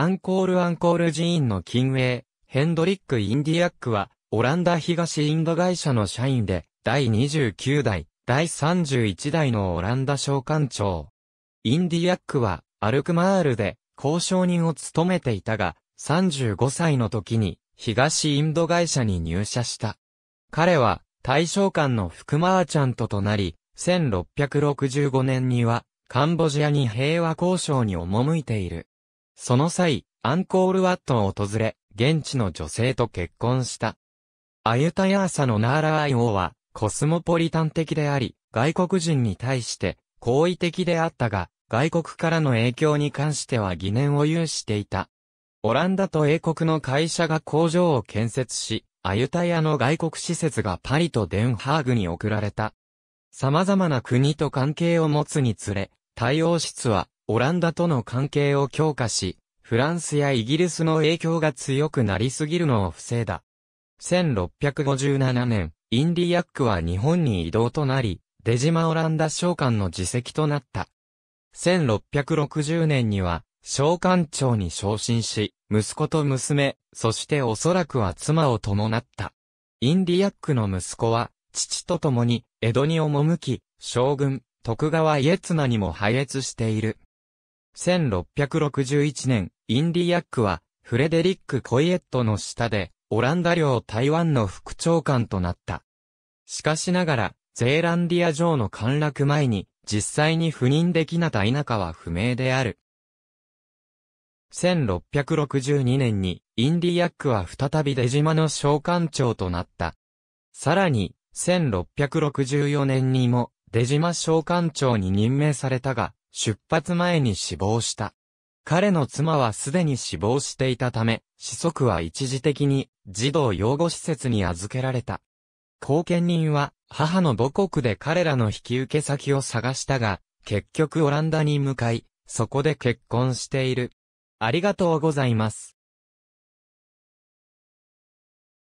アンコールアンコール寺院の近衛、ヘンドリック・インディアックは、オランダ東インド会社の社員で、第29代、第31代のオランダ商館長。インディアックは、アルクマールで、交渉人を務めていたが、35歳の時に、東インド会社に入社した。彼は、大将官の福マーチャントとなり、1665年には、カンボジアに平和交渉に赴いている。その際、アンコールワットを訪れ、現地の女性と結婚した。アユタヤーサのナーラーイ王は、コスモポリタン的であり、外国人に対して、好意的であったが、外国からの影響に関しては疑念を有していた。オランダと英国の会社が工場を建設し、アユタヤの外国施設がパリとデンハーグに送られた。様々な国と関係を持つにつれ、対応室はオランダとの関係を強化し、フランスやイギリスの影響が強くなりすぎるのを防いだ。1657年、インディアックは日本に移動となり、出島オランダ商館の自席となった。1660年には、商館長に昇進し、息子と娘、そしておそらくは妻を伴った。インディアックの息子は、父と共に、江戸に赴き、将軍、徳川家綱にも配列している。1661年、インディアックは、フレデリック・コイエットの下で、オランダ領台湾の副長官となった。しかしながら、ゼーランディア城の陥落前に、実際に赴任できなた田舎は不明である。1662年に、インディアックは再び出島の召喚長となった。さらに、1664年にも、出島召喚長に任命されたが、出発前に死亡した。彼の妻はすでに死亡していたため、子息は一時的に児童養護施設に預けられた。後見人は母の母国で彼らの引き受け先を探したが、結局オランダに向かい、そこで結婚している。ありがとうございます。